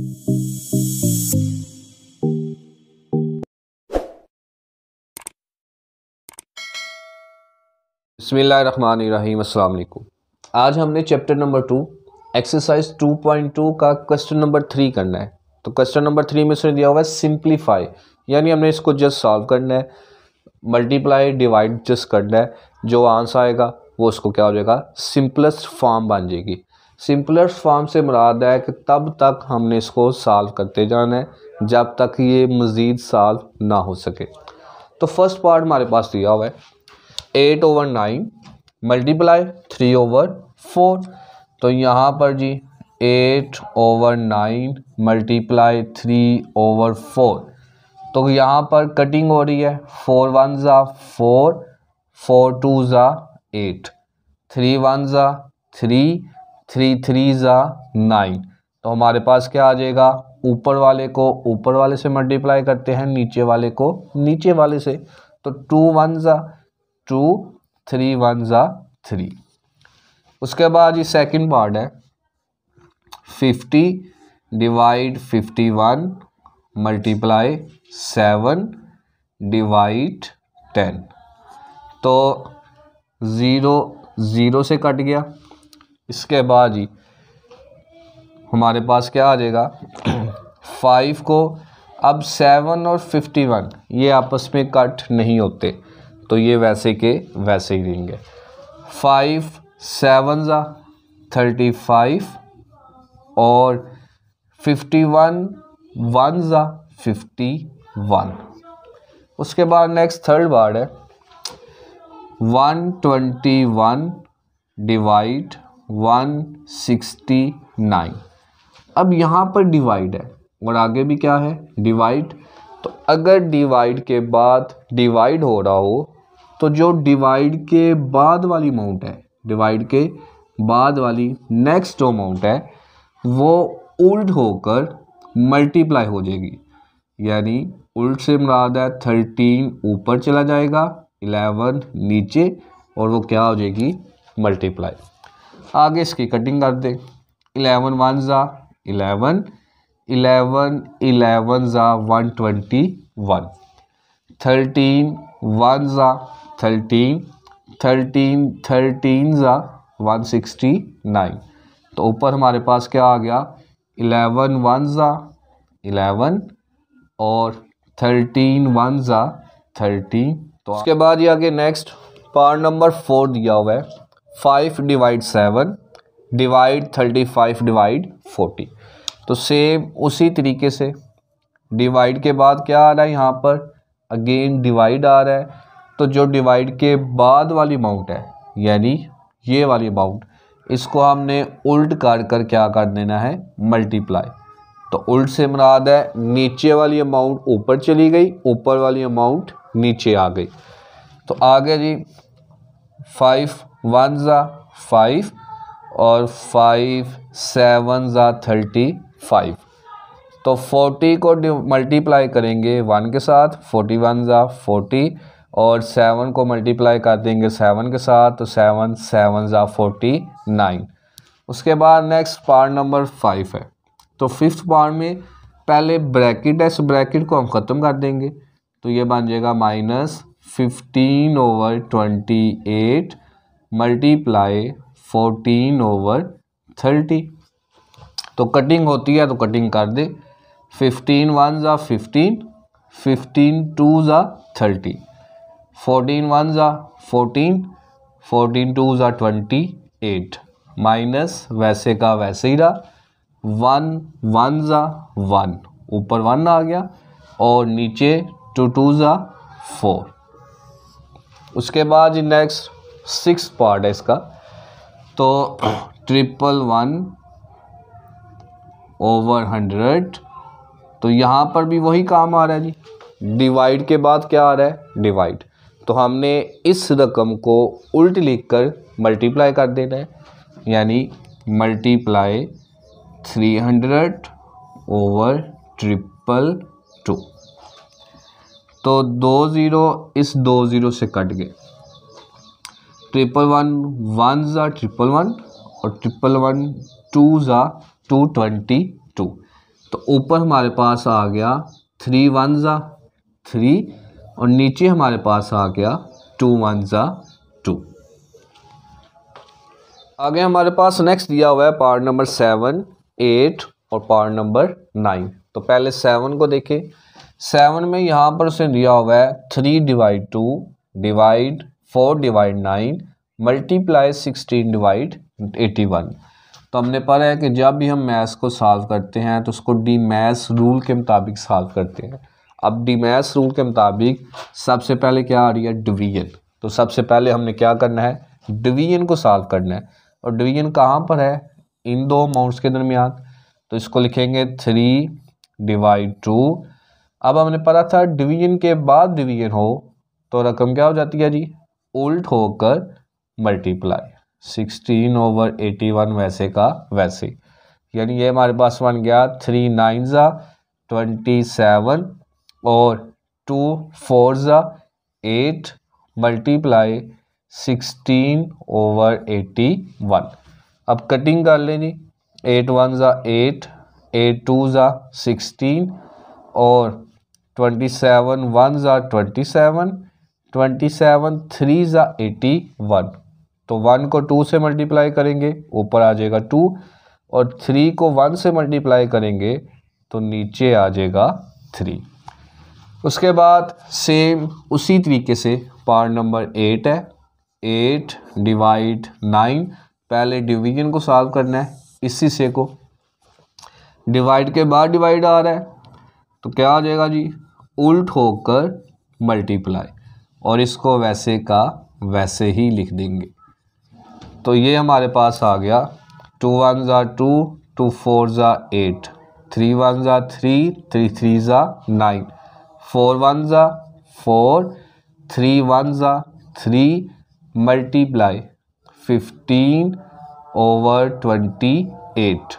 बसमीम अल्लाम आज हमने चैप्टर नंबर टू एक्सरसाइज 2.2 का क्वेश्चन नंबर थ्री करना है तो क्वेश्चन नंबर थ्री में उसने दिया हुआ है सिंप्लीफाई यानी हमने इसको जस्ट सॉल्व करना है मल्टीप्लाई डिवाइड जस्ट करना है जो आंसर आएगा वो उसको क्या हो जाएगा सिंपलेस्ट फॉर्म बन जाएगी सिंपलर फॉर्म से मुराद है कि तब तक हमने इसको सॉल्व करते जाना है जब तक ये मज़ीद सॉल्व ना हो सके तो फर्स्ट पार्ट हमारे पास दिया हुआ है eight over nine multiply three over four तो यहाँ पर जी eight over nine multiply three over four तो यहाँ पर कटिंग हो रही है फोर वन ज़ा फोर फोर टू ज़ा एट थ्री वन ज़ा थ्री थ्री थ्री ज़ा नाइन तो हमारे पास क्या आ जाएगा ऊपर वाले को ऊपर वाले से मल्टीप्लाई करते हैं नीचे वाले को नीचे वाले से तो टू वन ज़ा टू थ्री वन ज़ा थ्री उसके बाद ये सेकंड पार्ट है fifty divide fifty one multiply seven divide ten तो ज़ीरो ज़ीरो से कट गया इसके बाद जी हमारे पास क्या आ जाएगा फाइव को अब सेवन और फिफ्टी वन ये आपस में कट नहीं होते तो ये वैसे के वैसे ही देंगे फाइव सेवन ज़ा थर्टी फाइव और फिफ्टी वन वन ज़ा फिफ्टी वन उसके बाद नेक्स्ट थर्ड वार्ड है one twenty one divide one sixty nine अब यहाँ पर डिवाइड है और आगे भी क्या है डिवाइड तो अगर डिवाइड के बाद डिवाइड हो रहा हो तो जो डिवाइड के बाद वाली अमाउंट है डिवाइड के बाद वाली नेक्स्ट जो अमाउंट है वो उल्ट होकर मल्टीप्लाई हो जाएगी यानी उल्ट से मुराद है थर्टीन ऊपर चला जाएगा इलेवन नीचे और वो क्या हो जाएगी मल्टीप्लाई आगे इसकी कटिंग कर दें इलेवन वन ज़ा इलेवन इलेवन इलेवन ज़ा one twenty one thirteen one ज़ा थर्टीन थर्टीन थर्टीन ज़ा वन सिक्सटी नाइन तो ऊपर हमारे पास क्या आ गया इलेवन वन ज़ा इलेवन और थर्टीन वन ज़ा थर्टीन तो उसके बाद ये आगे नेक्स्ट पार्ट नंबर फोर दिया हुआ है five divide seven divide thirty five divide forty तो सेम उसी तरीके से डिवाइड के बाद क्या आ रहा है यहाँ पर अगेन डिवाइड आ रहा है तो जो डिवाइड के बाद वाली अमाउंट है यानी ये वाली अमाउंट इसको हमने उल्ट कर कर क्या कर देना है मल्टीप्लाई तो उल्ट से मराद है नीचे वाली अमाउंट ऊपर चली गई ऊपर वाली अमाउंट नीचे आ गई तो आ गया जी फाइव वन ज़ा फाइव और फाइव सेवन ज़ा थर्टी फाइव तो फोर्टी को मल्टीप्लाई करेंगे वन के साथ फोर्टी वन ज़ा फोर्टी और सेवन को मल्टीप्लाई कर देंगे सेवन के साथ तो सेवन सेवन ज़ा फोर्टी नाइन उसके बाद नेक्स्ट पार्ट नंबर फाइव है तो फिफ्थ पार्ट में पहले ब्रैकेट है इस ब्रैकेट को हम ख़त्म कर देंगे तो ये बन जाएगा minus fifteen over twenty eight multiply fourteen over thirty तो कटिंग होती है तो कटिंग कर दे फिफ्टीन वन ज़ा फिफ्टीन फिफ्टीन टू ज़ा थर्टी फोर्टीन वन ज़ा फोर्टीन फोर्टीन टू ज़ा ट्वेंटी एट माइनस वैसे का वैसे ही रहा वन वन ज़ा वन ऊपर वन आ गया और नीचे टू टू ज़ा फोर उसके बाद नेक्स्ट सिक्स पार्ट है इसका तो ट्रिपल वन ओवर हंड्रेड तो यहाँ पर भी वही काम आ रहा है जी डिवाइड के बाद क्या आ रहा है डिवाइड तो हमने इस रकम को उल्ट लिख कर मल्टीप्लाई कर देना है यानी multiply three hundred over triple two तो दो ज़ीरो इस दो ज़ीरो से कट गए ट्रिपल वन वन ज़ा ट्रिपल वन और ट्रिपल वन टू ज़ा टू ट्वेंटी टू तो ऊपर हमारे पास आ गया थ्री वन ज़ा थ्री और नीचे हमारे पास आ गया टू वन ज़ा टू आगे हमारे पास नेक्स्ट दिया हुआ है पार्ट नंबर सेवन एट और पार्ट नंबर नाइन तो पहले सेवन को देखें सेवन में यहाँ पर उसे दिया हुआ है three divide two divide four divide nine multiply sixteen divide eighty one तो हमने पढ़ा है कि जब भी हम मैथ्स को सॉल्व करते हैं तो उसको डी मैथ्स रूल के मुताबिक सॉल्व करते हैं अब डी मैथ्स रूल के मुताबिक सबसे पहले क्या आ रही है डिवीजन तो सबसे पहले हमने क्या करना है डिवीजन को सॉल्व करना है और डिवीजन कहाँ पर है इन दो अमाउंट्स के दरमियान तो इसको लिखेंगे थ्री डिवाइड टू अब हमने पढ़ा था डिवीजन के बाद डिवीजन हो तो रकम क्या हो जाती है जी उल्ट होकर multiply sixteen over eighty one वैसे का वैसे यानी ये हमारे पास बन गया थ्री नाइन ज़ा ट्वेंटी सेवन और टू फोर ज़ा eight multiply sixteen over eighty one अब कटिंग कर लेनी एट वन ज़ा एट एट टू ज़ा सिक्सटीन और ट्वेंटी सेवन वन ज़ा twenty seven twenty seven three ज़ा एटी वन तो वन को टू से मल्टीप्लाई करेंगे ऊपर आ जाएगा टू और थ्री को वन से मल्टीप्लाई करेंगे तो नीचे आ जाएगा थ्री उसके बाद सेम उसी तरीके से पार्ट नंबर एट है एट डिवाइड नाइन पहले डिवीजन को सॉल्व करना है इसी से को डिवाइड के बाद डिवाइड आ रहा है तो क्या आ जाएगा जी उल्ट होकर मल्टीप्लाई और इसको वैसे का वैसे ही लिख देंगे तो ये हमारे पास आ गया टू वन ज़ा टू टू फोर ज़ा एट थ्री वन ज़ा थ्री थ्री थ्री ज़ा नाइन फोर वन ज़ा फोर थ्री वन ज़ा three multiply fifteen over twenty eight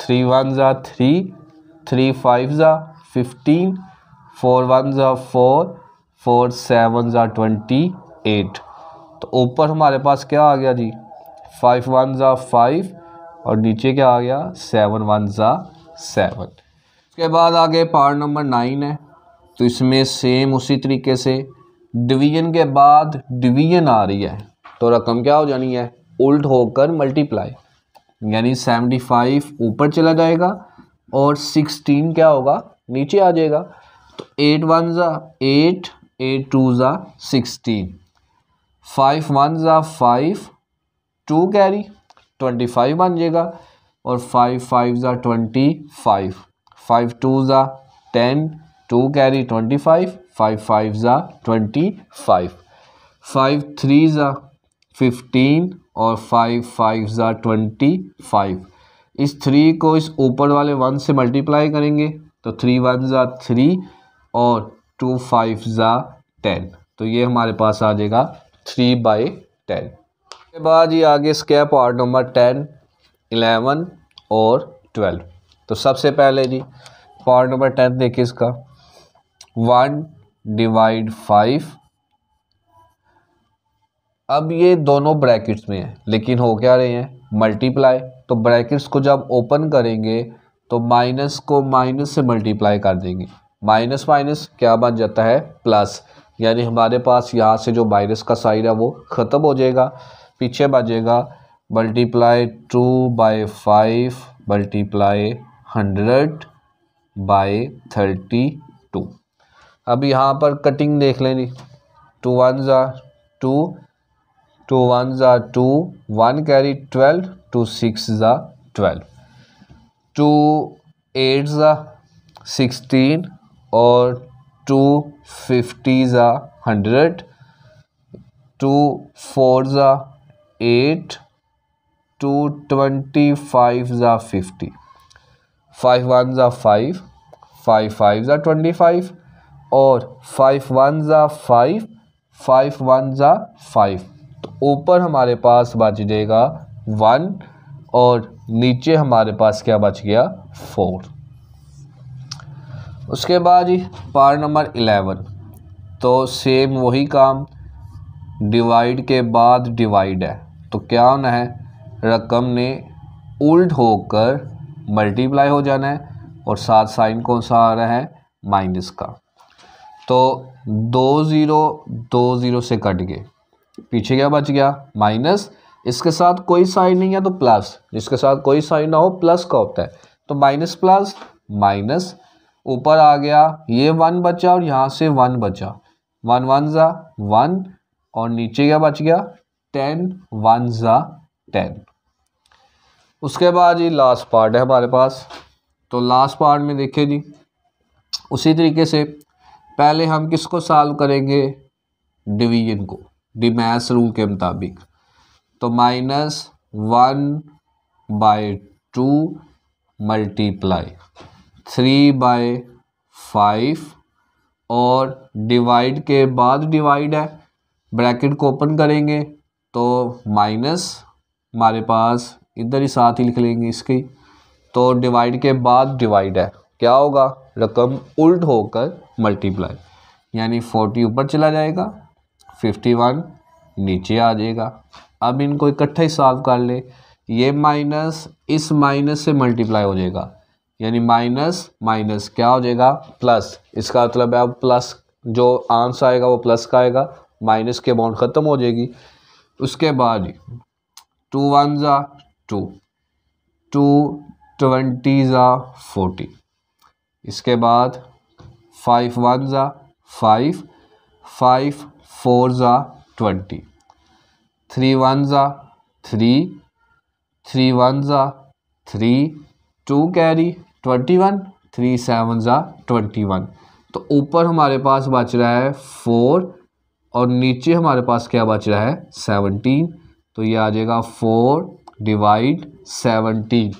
three one ज़ा थ्री थ्री फाइव ज़ा फिफ्टीन फोर वन ज़ा four four seven ज़ा twenty eight तो ऊपर हमारे पास क्या आ गया जी फाइव वन ज़ा फाइव और नीचे क्या आ गया सेवन वन ज़ा सेवन उसके बाद आगे पार्ट नंबर नाइन है तो इसमें सेम उसी तरीके से डिवीजन के बाद डिवीजन आ रही है तो रकम क्या हो जानी है उल्ट होकर मल्टीप्लाई यानी सेवेंटी फाइव ऊपर चला जाएगा और सिक्सटीन क्या होगा नीचे आ जाएगा तो एट वन ज़ा एट एट टू ज़ा सिक्सटीन फाइव वन ज़ा five two carry twenty five बन जाएगा और फाइव फाइव ज़ा ट्वेंटी फाइव फाइव टू ज़ा ten two carry twenty five five five ज़ा ट्वेंटी फाइव फाइव थ्री ज़ा फिफ्टीन और फाइव फाइव ज़ा ट्वेंटी फाइव इस थ्री को इस ऊपर वाले वन से मल्टीप्लाई करेंगे तो थ्री वन ज़ा थ्री और टू फाइव ज़ा टेन तो ये हमारे पास आ जाएगा थ्री बाई टेन उसके बाद ये आगे इसके पार्ट नंबर टेन इलेवन और ट्वेल्व तो सबसे पहले जी पार्ट नंबर टेन देखिए इसका वन डिवाइड फाइव अब ये दोनों ब्रैकेट्स में है लेकिन हो क्या रहे हैं मल्टीप्लाई तो ब्रैकेट्स को जब ओपन करेंगे तो माइनस को माइनस से मल्टीप्लाई कर देंगे माइनस माइनस क्या बन जाता है प्लस यानी हमारे पास यहाँ से जो माइनस का साइन है वो ख़त्म हो जाएगा पीछे बन जाएगा multiply two by five multiply hundred by thirty two अब यहाँ पर कटिंग देख लेनी टू वन ज़ा टू टू वन ज़ा two one carry twelve two six ज़ा ट्वेल्व टू एट ज़ा सिक्सटीन और टू फिफ्टी ज़ा हंड्रेड टू फोर ज़ा एट टू ट्वेंटी फाइव ज़ा फिफ्टी फाइव वन ज़ा फाइव फाइव फाइव ज़ा ट्वेंटी फाइव और फाइव वन ज़ा फाइव फाइव वन ज़ा फाइव तो ऊपर हमारे पास बच जाएगा वन और नीचे हमारे पास क्या बच गया फोर उसके बाद जी पार्ट नंबर इलेवन तो सेम वही काम डिवाइड के बाद डिवाइड है तो क्या होना है रकम ने उल्ट होकर मल्टीप्लाई हो जाना है और साथ साइन कौन सा आ रहा है माइनस का तो दो ज़ीरो दो ज़ीरो से कट गए पीछे क्या बच गया माइनस इसके साथ कोई साइन नहीं है तो प्लस जिसके साथ कोई साइन ना हो प्लस का होता है तो माइनस प्लस माइनस ऊपर आ गया ये वन बचा और यहाँ से वन बचा वन वन ज़ा वन और नीचे क्या बच गया टेन वन ज़ा टेन उसके बाद ये लास्ट पार्ट है हमारे पास तो लास्ट पार्ट में देखिए जी उसी तरीके से पहले हम किसको सॉल्व करेंगे डिवीजन को डी मैथ्स रूल के मुताबिक तो minus one by two multiply three by five और डिवाइड के बाद डिवाइड है ब्रैकेट को ओपन करेंगे तो माइनस हमारे पास इधर ही साथ ही लिख लेंगे इसकी तो डिवाइड के बाद डिवाइड है क्या होगा रकम उल्ट होकर मल्टीप्लाई यानी फोर्टी ऊपर चला जाएगा फिफ्टी वन नीचे आ जाएगा अब इनको इकट्ठा ही साफ कर ले ये माइनस इस माइनस से मल्टीप्लाई हो जाएगा यानी माइनस माइनस क्या हो जाएगा प्लस इसका मतलब है अब प्लस जो आंसर आएगा वो प्लस का आएगा माइनस के अमाउंट ख़त्म हो जाएगी उसके बाद टू वन ज़ा टू टू ट्वेंटी ज़ा फोर्टी इसके बाद फाइव वन ज़ा फाइव फाइव फोर ज़ा ट्वेंटी थ्री वन ज़ा थ्री थ्री वन ज़ा three two carry twenty one three seven ज़ा ट्वेंटी वन तो ऊपर हमारे पास बच रहा है फोर और नीचे हमारे पास क्या बच रहा है सेवनटीन तो ये आ जाएगा फोर डिवाइड सेवनटीन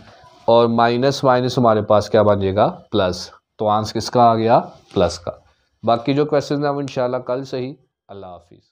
और माइनस माइनस हमारे पास क्या बन जाएगा प्लस तो आंसर किसका आ गया प्लस का बाकी जो क्वेश्चन है वो इंशाल्लाह कल से ही अल्लाह हाफिज़